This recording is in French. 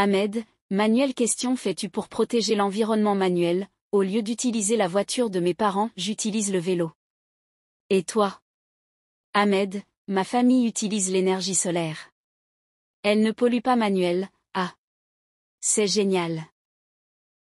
Ahmed, Manuel question fais-tu pour protéger l'environnement Manuel Au lieu d'utiliser la voiture de mes parents, j'utilise le vélo. Et toi Ahmed, ma famille utilise l'énergie solaire. Elle ne pollue pas Manuel, ah. C'est génial.